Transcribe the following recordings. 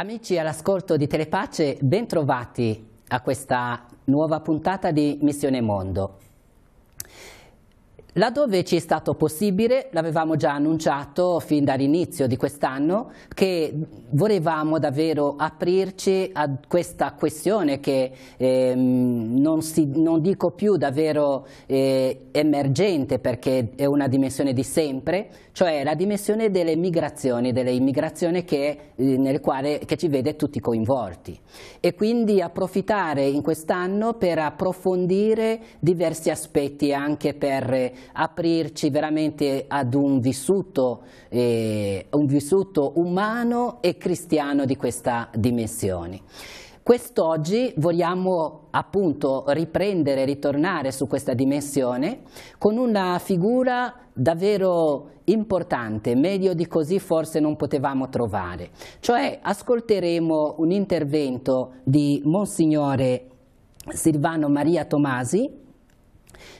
Amici all'ascolto di Telepace, bentrovati a questa nuova puntata di Missione Mondo. Laddove ci è stato possibile, l'avevamo già annunciato fin dall'inizio di quest'anno, che volevamo davvero aprirci a questa questione che eh, non, si, non, dico più davvero eh, emergente perché è una dimensione di sempre, cioè la dimensione delle migrazioni, delle immigrazioni che, eh, quale, che ci vede tutti coinvolti. E quindi approfittare in quest'anno per approfondire diversi aspetti anche per aprirci veramente ad un vissuto, eh, un vissuto umano e cristiano di questa dimensione. Quest'oggi vogliamo appunto riprendere, ritornare su questa dimensione con una figura davvero importante, meglio di così forse non potevamo trovare. Cioè ascolteremo un intervento di Monsignore Silvano Maria Tomasi,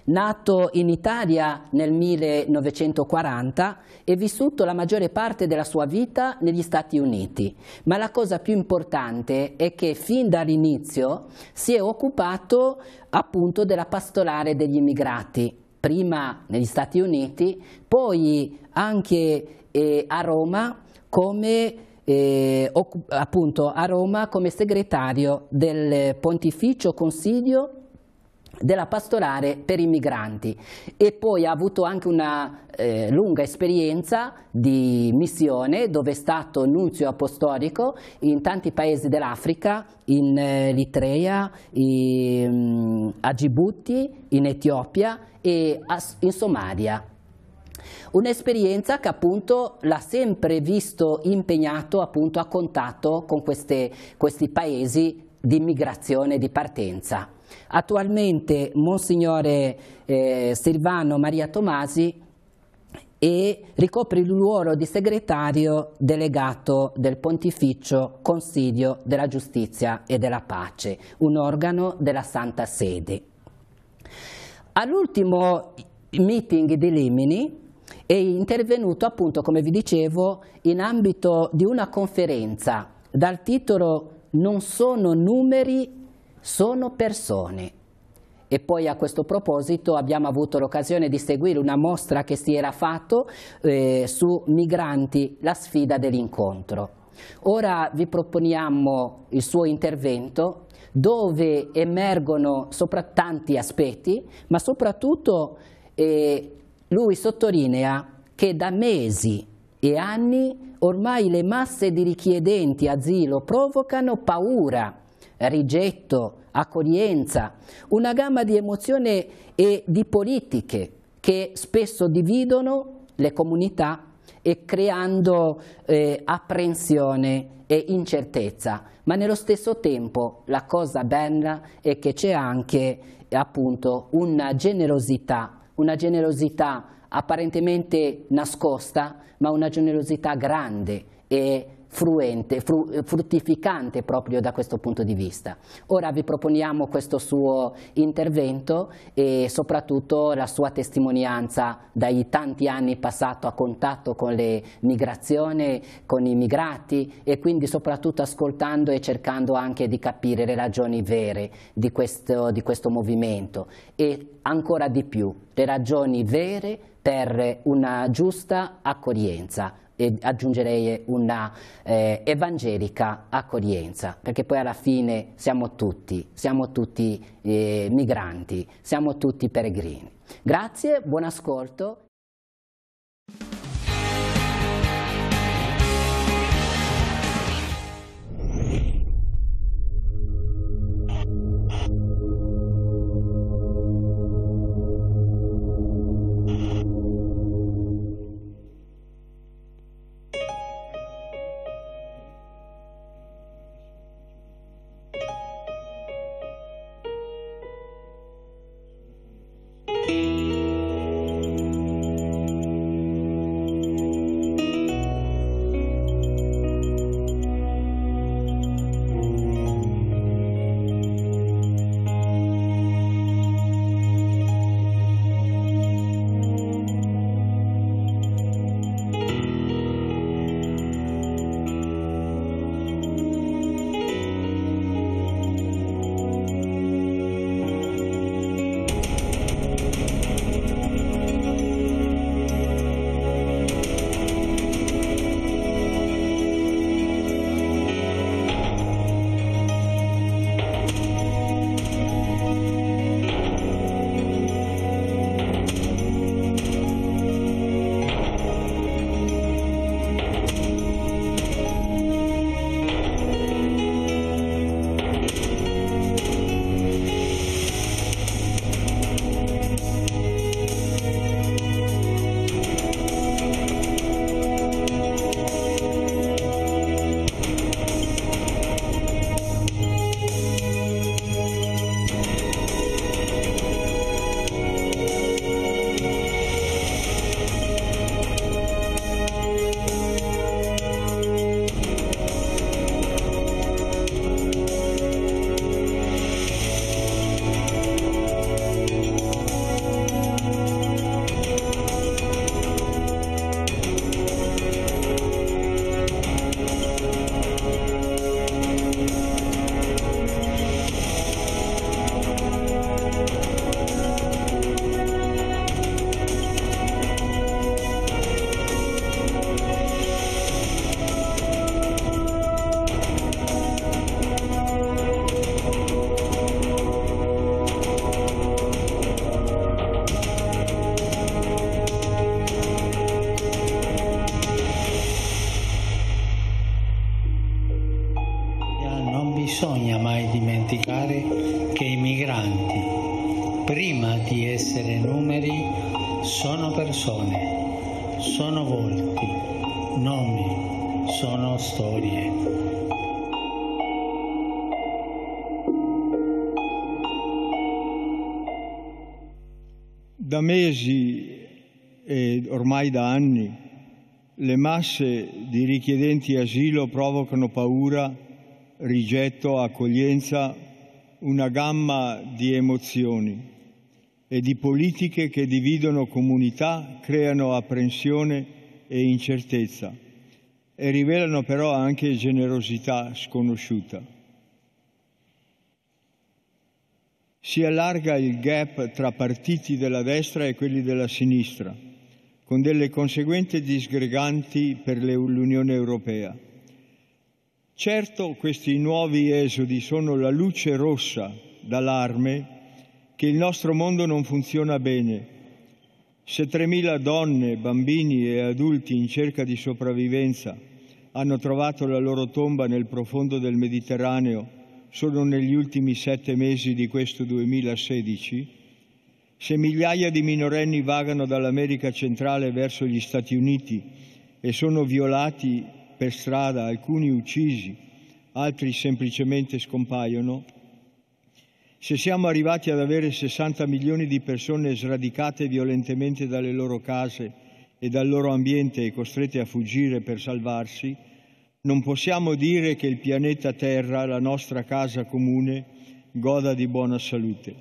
Nato in Italia nel 1940 e vissuto la maggiore parte della sua vita negli Stati Uniti, ma la cosa più importante è che fin dall'inizio si è occupato appunto della pastorale degli immigrati, prima negli Stati Uniti, poi anche eh, a Roma come eh, appunto a Roma come segretario del Pontificio Consiglio della pastorale per i migranti e poi ha avuto anche una eh, lunga esperienza di missione dove è stato nunzio apostolico in tanti paesi dell'Africa, in eh, Eritrea, a Djibouti, in Etiopia e a, in Somalia. Un'esperienza che appunto l'ha sempre visto impegnato appunto a contatto con queste, questi paesi di migrazione di partenza. Attualmente Monsignore eh, Silvano Maria Tomasi e ricopre il ruolo di segretario delegato del Pontificio Consiglio della Giustizia e della Pace, un organo della Santa Sede. All'ultimo meeting di Limini è intervenuto appunto, come vi dicevo, in ambito di una conferenza dal titolo Non sono numeri sono persone. E poi a questo proposito abbiamo avuto l'occasione di seguire una mostra che si era fatta eh, su migranti, la sfida dell'incontro. Ora vi proponiamo il suo intervento dove emergono sopra tanti aspetti, ma soprattutto eh, lui sottolinea che da mesi e anni ormai le masse di richiedenti asilo provocano paura rigetto, accoglienza, una gamma di emozioni e di politiche che spesso dividono le comunità e creando eh, apprensione e incertezza, ma nello stesso tempo la cosa bella è che c'è anche appunto una generosità, una generosità apparentemente nascosta, ma una generosità grande e fruente, fru, fruttificante proprio da questo punto di vista. Ora vi proponiamo questo suo intervento e soprattutto la sua testimonianza dai tanti anni passato a contatto con le migrazioni, con i migrati e quindi soprattutto ascoltando e cercando anche di capire le ragioni vere di questo, di questo movimento e ancora di più le ragioni vere per una giusta accoglienza e aggiungerei una eh, evangelica accoglienza, perché poi alla fine siamo tutti, siamo tutti eh, migranti, siamo tutti peregrini. Grazie, buon ascolto. Da mesi e ormai da anni le masse di richiedenti asilo provocano paura, rigetto, accoglienza, una gamma di emozioni e di politiche che dividono comunità, creano apprensione e incertezza e rivelano però anche generosità sconosciuta. Si allarga il gap tra partiti della destra e quelli della sinistra, con delle conseguenze disgreganti per l'Unione Europea. Certo, questi nuovi esodi sono la luce rossa d'allarme che il nostro mondo non funziona bene. Se 3.000 donne, bambini e adulti in cerca di sopravvivenza hanno trovato la loro tomba nel profondo del Mediterraneo solo negli ultimi sette mesi di questo 2016, se migliaia di minorenni vagano dall'America centrale verso gli Stati Uniti e sono violati per strada, alcuni uccisi, altri semplicemente scompaiono, se siamo arrivati ad avere 60 milioni di persone sradicate violentemente dalle loro case e dal loro ambiente e costrette a fuggire per salvarsi, non possiamo dire che il pianeta Terra, la nostra casa comune, goda di buona salute.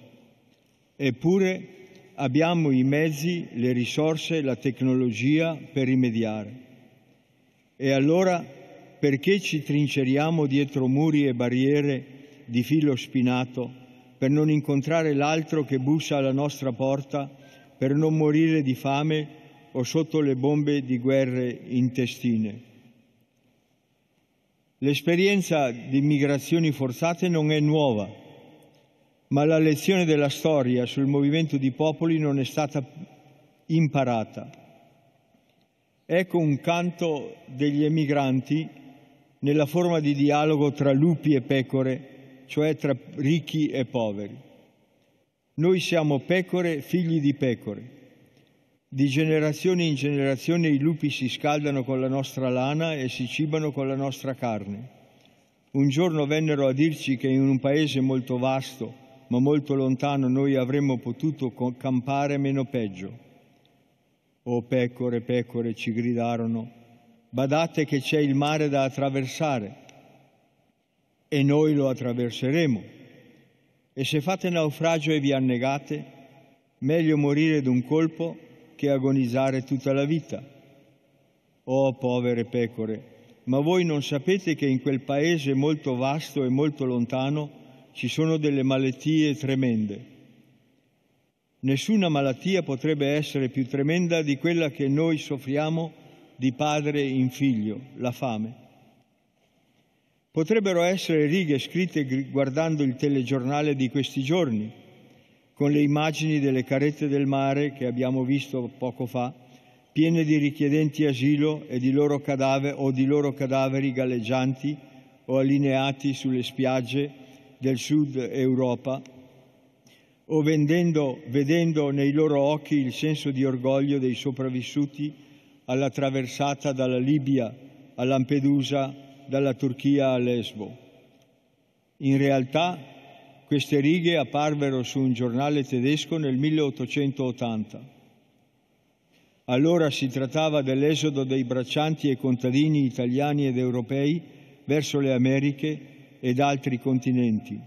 Eppure abbiamo i mezzi, le risorse, la tecnologia per rimediare. E allora perché ci trinceriamo dietro muri e barriere di filo spinato per non incontrare l'altro che bussa alla nostra porta, per non morire di fame o sotto le bombe di guerre intestine? L'esperienza di migrazioni forzate non è nuova, ma la lezione della storia sul movimento di popoli non è stata imparata. Ecco un canto degli emigranti nella forma di dialogo tra lupi e pecore, cioè tra ricchi e poveri. Noi siamo pecore, figli di pecore. Di generazione in generazione i lupi si scaldano con la nostra lana e si cibano con la nostra carne. Un giorno vennero a dirci che in un paese molto vasto, ma molto lontano, noi avremmo potuto campare meno peggio. O oh, pecore, pecore, ci gridarono, badate che c'è il mare da attraversare e noi lo attraverseremo. E se fate naufragio e vi annegate, meglio morire d'un colpo che agonizzare tutta la vita. Oh povere pecore, ma voi non sapete che in quel paese molto vasto e molto lontano ci sono delle malattie tremende. Nessuna malattia potrebbe essere più tremenda di quella che noi soffriamo di padre in figlio, la fame. Potrebbero essere righe scritte guardando il telegiornale di questi giorni con le immagini delle carette del mare che abbiamo visto poco fa, piene di richiedenti asilo e di loro cadaveri o di loro cadaveri galleggianti o allineati sulle spiagge del sud Europa, o vendendo, vedendo nei loro occhi il senso di orgoglio dei sopravvissuti alla traversata dalla Libia a Lampedusa, dalla Turchia a Lesbo. In realtà queste righe apparvero su un giornale tedesco nel 1880. Allora si trattava dell'esodo dei braccianti e contadini italiani ed europei verso le Americhe ed altri continenti.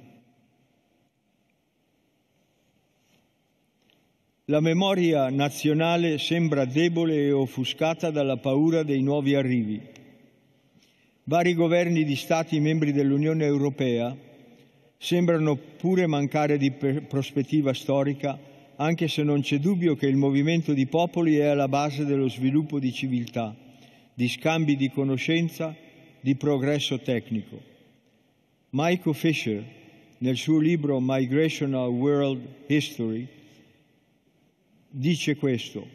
La memoria nazionale sembra debole e offuscata dalla paura dei nuovi arrivi. Vari governi di Stati membri dell'Unione Europea sembrano pure mancare di prospettiva storica, anche se non c'è dubbio che il movimento di popoli è alla base dello sviluppo di civiltà, di scambi di conoscenza, di progresso tecnico. Michael Fisher, nel suo libro Migration of World History, dice questo,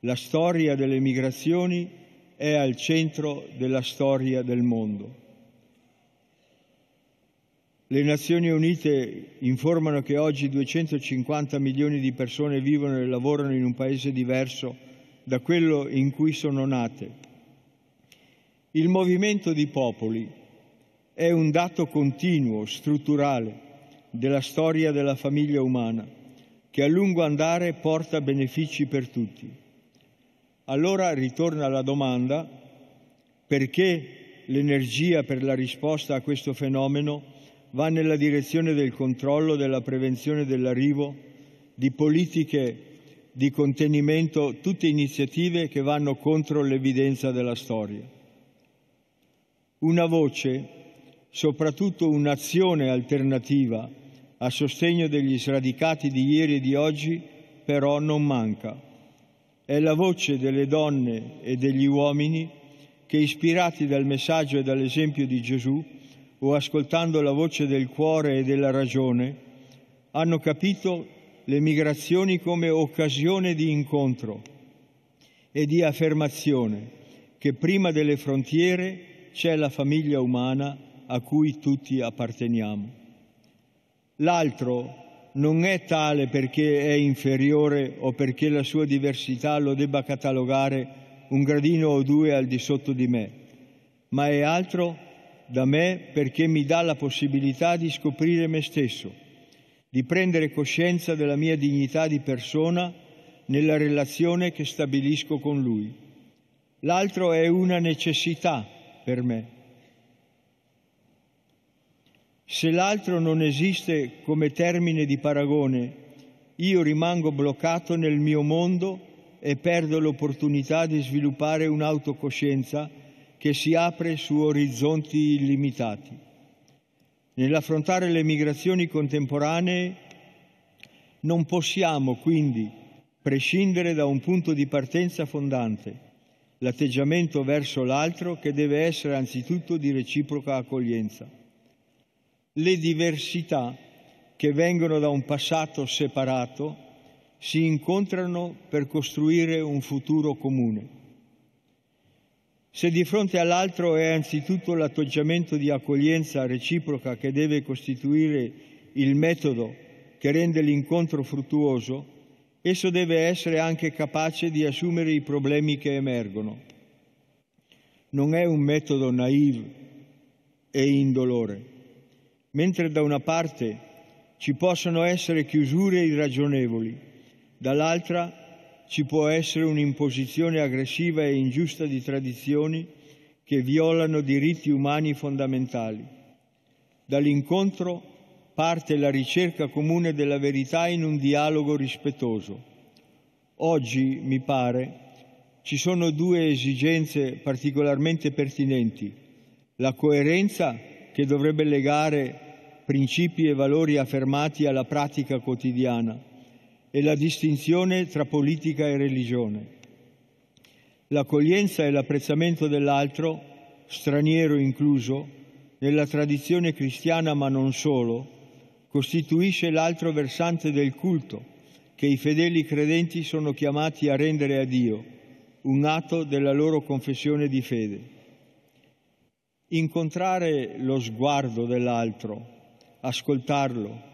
la storia delle migrazioni è al centro della storia del mondo. Le Nazioni Unite informano che oggi 250 milioni di persone vivono e lavorano in un paese diverso da quello in cui sono nate. Il movimento di popoli è un dato continuo, strutturale, della storia della famiglia umana, che a lungo andare porta benefici per tutti. Allora ritorna la domanda perché l'energia per la risposta a questo fenomeno va nella direzione del controllo, della prevenzione dell'arrivo, di politiche di contenimento, tutte iniziative che vanno contro l'evidenza della storia. Una voce, soprattutto un'azione alternativa a sostegno degli sradicati di ieri e di oggi, però non manca. È la voce delle donne e degli uomini che, ispirati dal messaggio e dall'esempio di Gesù, o ascoltando la voce del cuore e della ragione, hanno capito le migrazioni come occasione di incontro e di affermazione che prima delle frontiere c'è la famiglia umana a cui tutti apparteniamo. L'altro non è tale perché è inferiore o perché la sua diversità lo debba catalogare un gradino o due al di sotto di me, ma è altro da me perché mi dà la possibilità di scoprire me stesso, di prendere coscienza della mia dignità di persona nella relazione che stabilisco con Lui. L'altro è una necessità per me. Se l'altro non esiste come termine di paragone, io rimango bloccato nel mio mondo e perdo l'opportunità di sviluppare un'autocoscienza che si apre su orizzonti illimitati. Nell'affrontare le migrazioni contemporanee non possiamo quindi prescindere da un punto di partenza fondante, l'atteggiamento verso l'altro che deve essere anzitutto di reciproca accoglienza. Le diversità che vengono da un passato separato si incontrano per costruire un futuro comune. Se di fronte all'altro è anzitutto l'atteggiamento di accoglienza reciproca che deve costituire il metodo che rende l'incontro fruttuoso, esso deve essere anche capace di assumere i problemi che emergono. Non è un metodo naive e indolore. Mentre da una parte ci possono essere chiusure irragionevoli, dall'altra ci può essere un'imposizione aggressiva e ingiusta di tradizioni che violano diritti umani fondamentali. Dall'incontro parte la ricerca comune della verità in un dialogo rispettoso. Oggi, mi pare, ci sono due esigenze particolarmente pertinenti. La coerenza che dovrebbe legare principi e valori affermati alla pratica quotidiana e la distinzione tra politica e religione. L'accoglienza e l'apprezzamento dell'altro, straniero incluso, nella tradizione cristiana ma non solo, costituisce l'altro versante del culto che i fedeli credenti sono chiamati a rendere a Dio, un atto della loro confessione di fede. Incontrare lo sguardo dell'altro, ascoltarlo,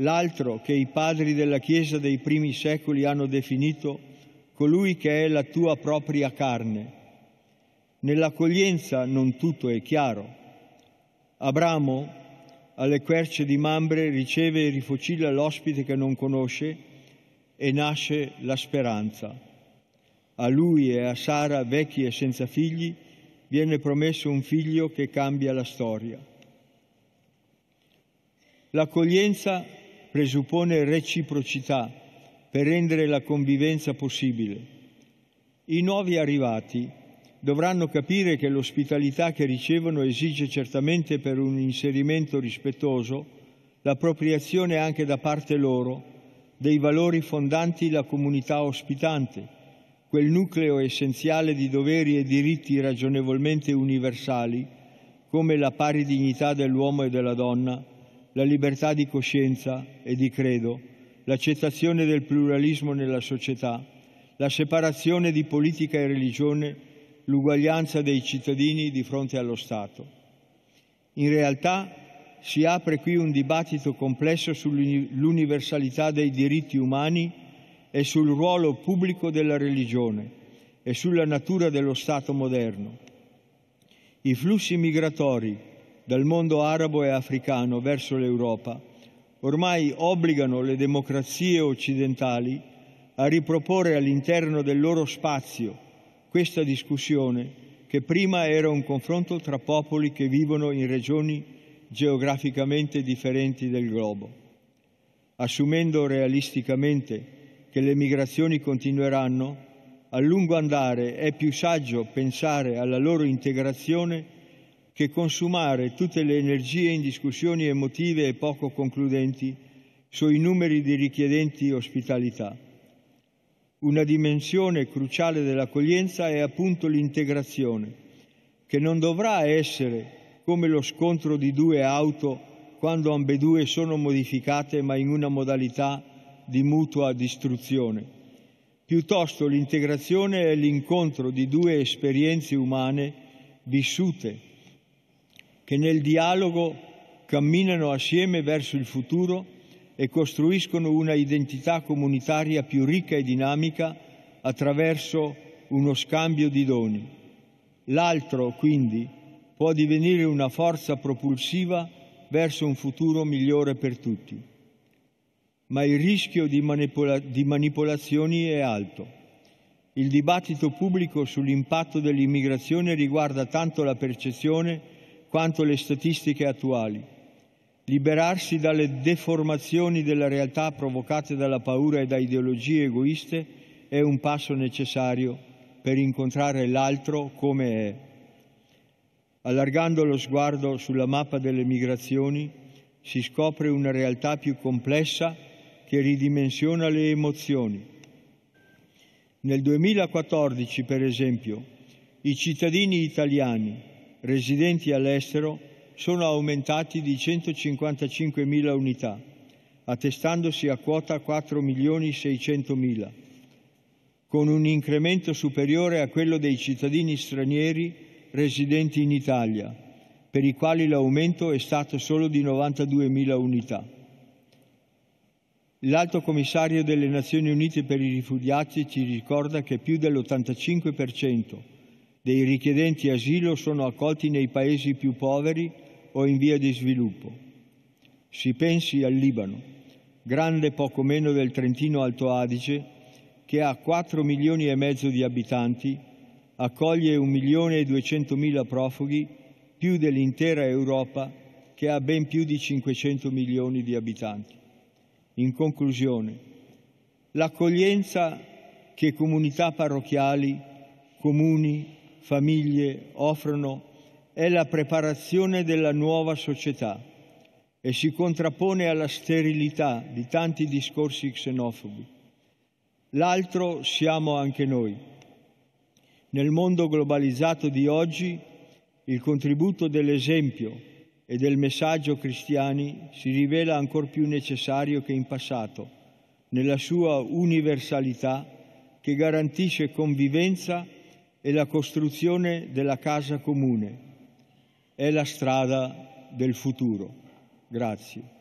l'altro che i padri della Chiesa dei primi secoli hanno definito colui che è la tua propria carne. Nell'accoglienza non tutto è chiaro. Abramo alle querce di Mambre riceve e rifocilla l'ospite che non conosce e nasce la speranza. A lui e a Sara, vecchi e senza figli, viene promesso un figlio che cambia la storia. L'accoglienza presuppone reciprocità per rendere la convivenza possibile. I nuovi arrivati dovranno capire che l'ospitalità che ricevono esige certamente per un inserimento rispettoso l'appropriazione anche da parte loro dei valori fondanti la comunità ospitante, quel nucleo essenziale di doveri e diritti ragionevolmente universali, come la pari dignità dell'uomo e della donna, la libertà di coscienza e di credo, l'accettazione del pluralismo nella società, la separazione di politica e religione, l'uguaglianza dei cittadini di fronte allo Stato. In realtà si apre qui un dibattito complesso sull'universalità dei diritti umani e sul ruolo pubblico della religione e sulla natura dello Stato moderno. I flussi migratori dal mondo arabo e africano verso l'Europa ormai obbligano le democrazie occidentali a riproporre all'interno del loro spazio questa discussione che prima era un confronto tra popoli che vivono in regioni geograficamente differenti del globo. Assumendo realisticamente che le migrazioni continueranno, a lungo andare è più saggio pensare alla loro integrazione che consumare tutte le energie in discussioni emotive e poco concludenti sui numeri di richiedenti ospitalità. Una dimensione cruciale dell'accoglienza è appunto l'integrazione, che non dovrà essere come lo scontro di due auto quando ambedue sono modificate ma in una modalità di mutua distruzione. Piuttosto l'integrazione è l'incontro di due esperienze umane vissute che nel dialogo camminano assieme verso il futuro e costruiscono una identità comunitaria più ricca e dinamica attraverso uno scambio di doni. L'altro, quindi, può divenire una forza propulsiva verso un futuro migliore per tutti. Ma il rischio di, manipola di manipolazioni è alto. Il dibattito pubblico sull'impatto dell'immigrazione riguarda tanto la percezione quanto le statistiche attuali. Liberarsi dalle deformazioni della realtà provocate dalla paura e da ideologie egoiste è un passo necessario per incontrare l'altro come è. Allargando lo sguardo sulla mappa delle migrazioni si scopre una realtà più complessa che ridimensiona le emozioni. Nel 2014, per esempio, i cittadini italiani residenti all'estero sono aumentati di 155.000 unità, attestandosi a quota 4.600.000, con un incremento superiore a quello dei cittadini stranieri residenti in Italia, per i quali l'aumento è stato solo di 92.000 unità. L'Alto Commissario delle Nazioni Unite per i rifugiati ci ricorda che più dell'85% dei richiedenti asilo sono accolti nei paesi più poveri o in via di sviluppo. Si pensi al Libano, grande poco meno del Trentino Alto Adige, che ha 4 milioni e mezzo di abitanti, accoglie 1 milione e 200 mila profughi, più dell'intera Europa che ha ben più di 500 milioni di abitanti. In conclusione, l'accoglienza che comunità parrocchiali, comuni, famiglie offrono è la preparazione della nuova società e si contrappone alla sterilità di tanti discorsi xenofobi. L'altro siamo anche noi. Nel mondo globalizzato di oggi il contributo dell'esempio e del messaggio cristiani si rivela ancor più necessario che in passato, nella sua universalità che garantisce convivenza e e la costruzione della casa comune. È la strada del futuro. Grazie.